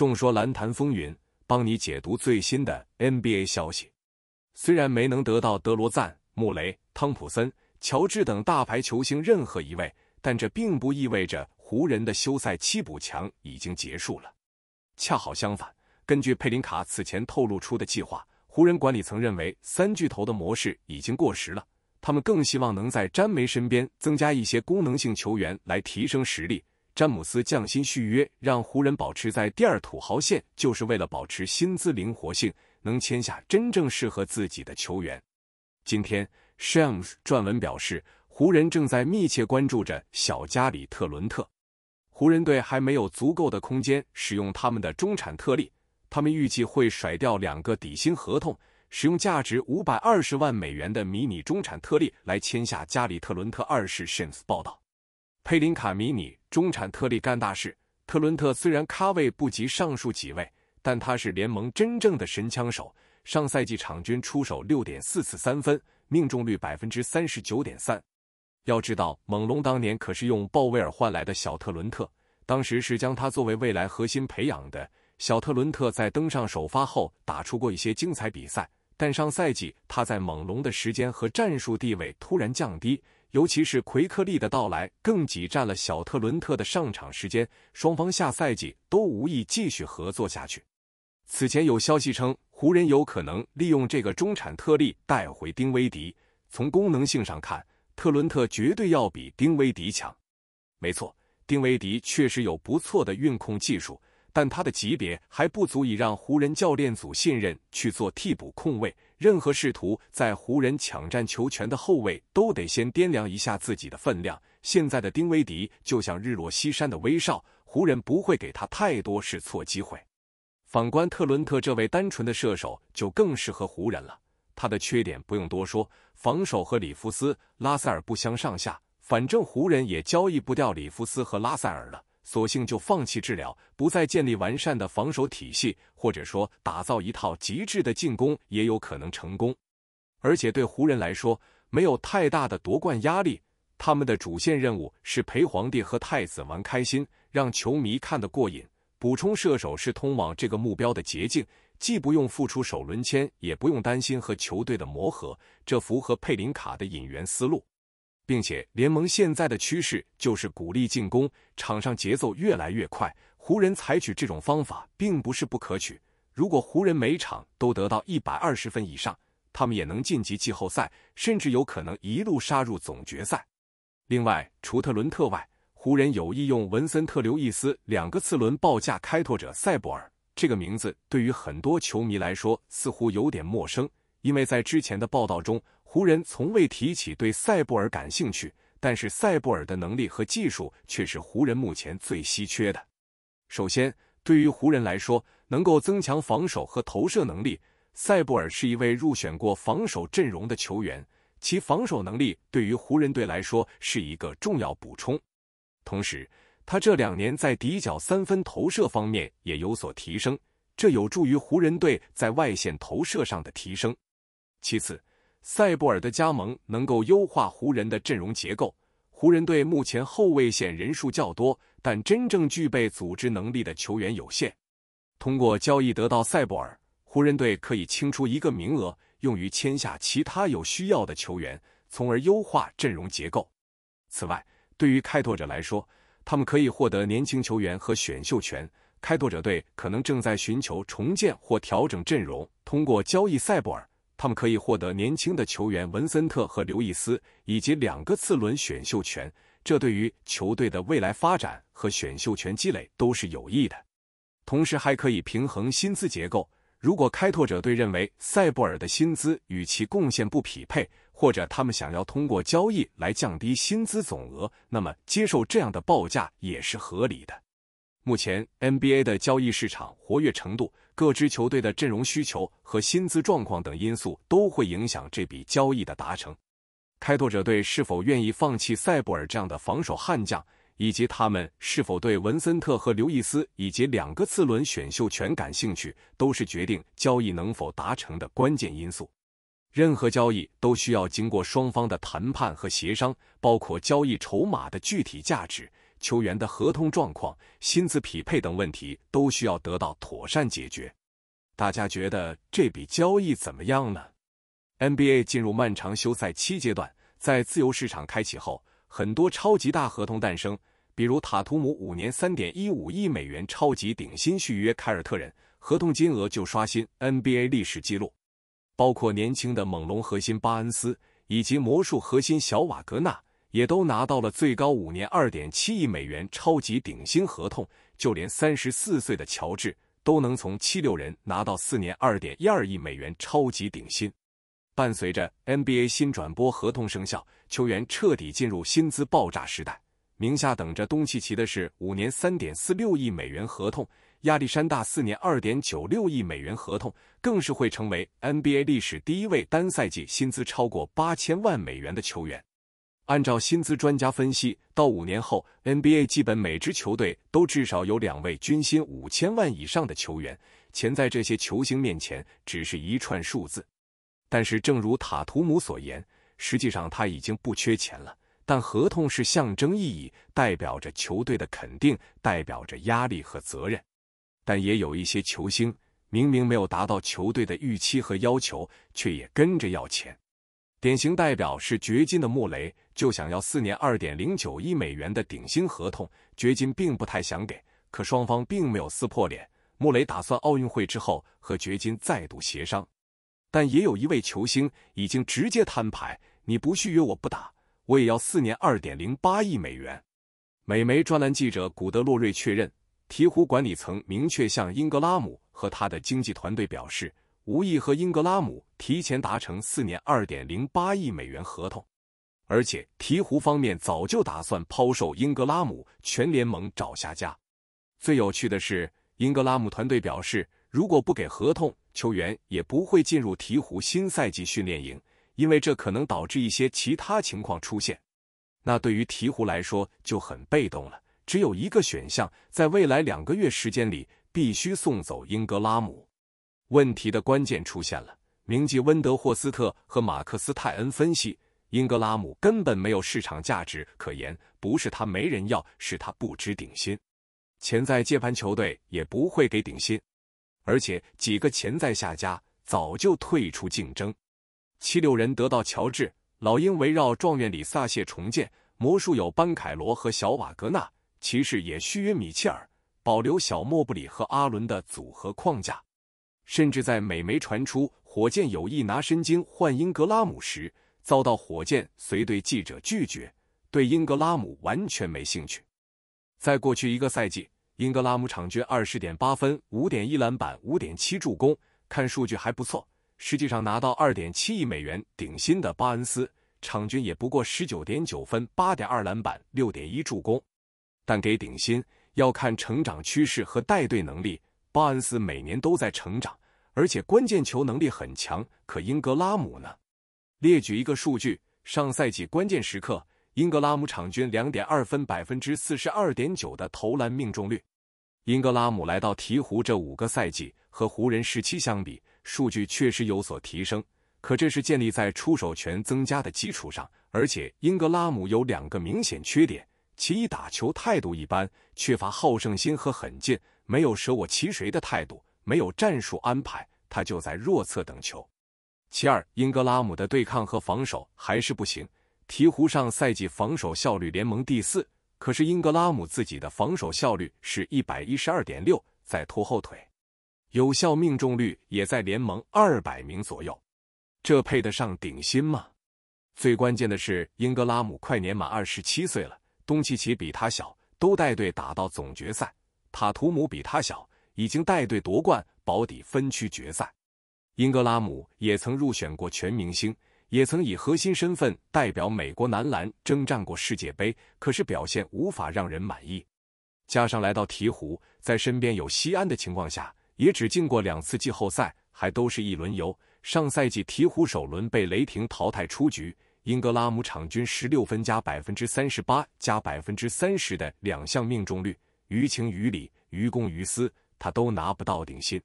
众说篮坛风云，帮你解读最新的 NBA 消息。虽然没能得到德罗赞、穆雷、汤普森、乔治等大牌球星任何一位，但这并不意味着湖人的休赛期补强已经结束了。恰好相反，根据佩林卡此前透露出的计划，湖人管理层认为三巨头的模式已经过时了，他们更希望能在詹梅身边增加一些功能性球员来提升实力。詹姆斯降薪续约，让湖人保持在第二土豪线，就是为了保持薪资灵活性，能签下真正适合自己的球员。今天，Shams 撰文表示，湖人正在密切关注着小加里特伦特。湖人队还没有足够的空间使用他们的中产特例，他们预计会甩掉两个底薪合同，使用价值五百二十万美元的迷你中产特例来签下加里特伦特二世。Shams 报道。佩林卡迷你中产特例干大事，特伦特虽然咖位不及上述几位，但他是联盟真正的神枪手。上赛季场均出手六点四次三分，命中率百分之三十九点三。要知道，猛龙当年可是用鲍威尔换来的小特伦特，当时是将他作为未来核心培养的。小特伦特在登上首发后打出过一些精彩比赛，但上赛季他在猛龙的时间和战术地位突然降低。尤其是奎克利的到来，更挤占了小特伦特的上场时间。双方下赛季都无意继续合作下去。此前有消息称，湖人有可能利用这个中产特例带回丁威迪。从功能性上看，特伦特绝对要比丁威迪强。没错，丁威迪确实有不错的运控技术。但他的级别还不足以让湖人教练组信任去做替补控卫。任何试图在湖人抢占球权的后卫都得先掂量一下自己的分量。现在的丁威迪就像日落西山的威少，湖人不会给他太多试错机会。反观特伦特这位单纯的射手，就更适合湖人了。他的缺点不用多说，防守和里弗斯、拉塞尔不相上下。反正湖人也交易不掉里弗斯和拉塞尔了。索性就放弃治疗，不再建立完善的防守体系，或者说打造一套极致的进攻，也有可能成功。而且对湖人来说，没有太大的夺冠压力，他们的主线任务是陪皇帝和太子玩开心，让球迷看得过瘾。补充射手是通往这个目标的捷径，既不用付出首轮签，也不用担心和球队的磨合，这符合佩林卡的引援思路。并且联盟现在的趋势就是鼓励进攻，场上节奏越来越快。湖人采取这种方法并不是不可取。如果湖人每场都得到一百二十分以上，他们也能晋级季后赛，甚至有可能一路杀入总决赛。另外，除特伦特外，湖人有意用文森特·刘易斯两个次轮报价开拓者塞博尔。这个名字对于很多球迷来说似乎有点陌生，因为在之前的报道中。湖人从未提起对塞布尔感兴趣，但是塞布尔的能力和技术却是湖人目前最稀缺的。首先，对于湖人来说，能够增强防守和投射能力，塞布尔是一位入选过防守阵容的球员，其防守能力对于湖人队来说是一个重要补充。同时，他这两年在底角三分投射方面也有所提升，这有助于湖人队在外线投射上的提升。其次，塞布尔的加盟能够优化湖人的阵容结构。湖人队目前后卫线人数较多，但真正具备组织能力的球员有限。通过交易得到塞布尔，湖人队可以清出一个名额，用于签下其他有需要的球员，从而优化阵容结构。此外，对于开拓者来说，他们可以获得年轻球员和选秀权。开拓者队可能正在寻求重建或调整阵容，通过交易塞布尔。他们可以获得年轻的球员文森特和刘易斯，以及两个次轮选秀权。这对于球队的未来发展和选秀权积累都是有益的。同时，还可以平衡薪资结构。如果开拓者队认为塞布尔的薪资与其贡献不匹配，或者他们想要通过交易来降低薪资总额，那么接受这样的报价也是合理的。目前，NBA 的交易市场活跃程度。各支球队的阵容需求和薪资状况等因素都会影响这笔交易的达成。开拓者队是否愿意放弃塞布尔这样的防守悍将，以及他们是否对文森特和刘易斯以及两个次轮选秀权感兴趣，都是决定交易能否达成的关键因素。任何交易都需要经过双方的谈判和协商，包括交易筹码的具体价值。球员的合同状况、薪资匹配等问题都需要得到妥善解决。大家觉得这笔交易怎么样呢？NBA 进入漫长休赛期阶段，在自由市场开启后，很多超级大合同诞生，比如塔图姆五年三点一五亿美元超级顶薪续约凯尔特人，合同金额就刷新 NBA 历史纪录。包括年轻的猛龙核心巴恩斯，以及魔术核心小瓦格纳。也都拿到了最高五年二点七亿美元超级顶薪合同，就连三十四岁的乔治都能从七六人拿到四年二点一二亿美元超级顶薪。伴随着 NBA 新转播合同生效，球员彻底进入薪资爆炸时代。名下等着东契奇的是五年三点四六亿美元合同，亚历山大四年二点九六亿美元合同，更是会成为 NBA 历史第一位单赛季薪资超过八千万美元的球员。按照薪资专家分析，到五年后，NBA 基本每支球队都至少有两位军薪五千万以上的球员，钱在这些球星面前只是一串数字。但是，正如塔图姆所言，实际上他已经不缺钱了。但合同是象征意义，代表着球队的肯定，代表着压力和责任。但也有一些球星，明明没有达到球队的预期和要求，却也跟着要钱。典型代表是掘金的穆雷，就想要四年二点零九亿美元的顶薪合同，掘金并不太想给，可双方并没有撕破脸，穆雷打算奥运会之后和掘金再度协商。但也有一位球星已经直接摊牌，你不续约我不打，我也要四年二点零八亿美元。美媒专栏记者古德洛瑞确认，鹈鹕管理层明确向英格拉姆和他的经纪团队表示。无意和英格拉姆提前达成四年二点零八亿美元合同，而且鹈鹕方面早就打算抛售英格拉姆，全联盟找下家。最有趣的是，英格拉姆团队表示，如果不给合同，球员也不会进入鹈鹕新赛季训练营，因为这可能导致一些其他情况出现。那对于鹈鹕来说就很被动了，只有一个选项：在未来两个月时间里，必须送走英格拉姆。问题的关键出现了。名记温德霍斯特和马克斯泰恩分析，英格拉姆根本没有市场价值可言，不是他没人要，是他不值顶薪。潜在接盘球队也不会给顶薪，而且几个潜在下家早就退出竞争。七六人得到乔治，老鹰围绕状元里萨谢重建，魔术有班凯罗和小瓦格纳，骑士也续约米切尔，保留小莫布里和阿伦的组合框架。甚至在美媒传出火箭有意拿身经换英格拉姆时，遭到火箭随队记者拒绝，对英格拉姆完全没兴趣。在过去一个赛季，英格拉姆场均二十点八分、五点一篮板、五点七助攻，看数据还不错。实际上拿到二点七亿美元顶薪的巴恩斯，场均也不过十九点九分、八点二篮板、六点一助攻。但给顶薪要看成长趋势和带队能力，巴恩斯每年都在成长。而且关键球能力很强，可英格拉姆呢？列举一个数据：上赛季关键时刻，英格拉姆场均两点二分，百分之四十二点九的投篮命中率。英格拉姆来到鹈鹕这五个赛季，和湖人时期相比，数据确实有所提升。可这是建立在出手权增加的基础上，而且英格拉姆有两个明显缺点：其一，打球态度一般，缺乏好胜心和狠劲，没有舍我其谁的态度。没有战术安排，他就在弱侧等球。其二，英格拉姆的对抗和防守还是不行。鹈鹕上赛季防守效率联盟第四，可是英格拉姆自己的防守效率是一百一十二点六，在拖后腿。有效命中率也在联盟二百名左右，这配得上顶薪吗？最关键的是，英格拉姆快年满二十七岁了，东契奇比他小，都带队打到总决赛；塔图姆比他小。已经带队夺冠，保底分区决赛。英格拉姆也曾入选过全明星，也曾以核心身份代表美国男篮征战过世界杯，可是表现无法让人满意。加上来到鹈鹕，在身边有锡安的情况下，也只进过两次季后赛，还都是一轮游。上赛季鹈鹕首轮被雷霆淘汰出局，英格拉姆场均十六分加百分之三十八加百分之三十的两项命中率，于情于理，于公于私。他都拿不到顶薪，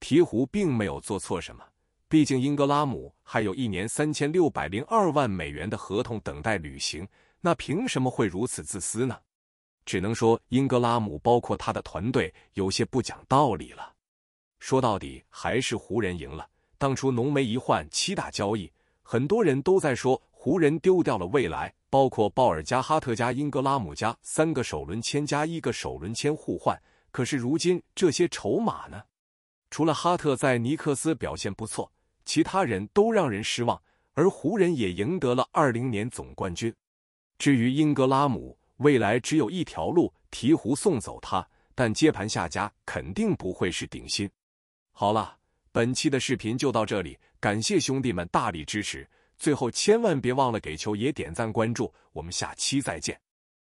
鹈鹕并没有做错什么。毕竟英格拉姆还有一年三千六百零二万美元的合同等待履行，那凭什么会如此自私呢？只能说英格拉姆包括他的团队有些不讲道理了。说到底，还是湖人赢了。当初浓眉一换七大交易，很多人都在说湖人丢掉了未来，包括鲍尔加哈特加英格拉姆加三个首轮签加一个首轮签互换。可是如今这些筹码呢？除了哈特在尼克斯表现不错，其他人都让人失望。而湖人也赢得了二零年总冠军。至于英格拉姆，未来只有一条路：鹈鹕送走他，但接盘下家肯定不会是顶薪。好了，本期的视频就到这里，感谢兄弟们大力支持。最后，千万别忘了给球爷点赞关注。我们下期再见。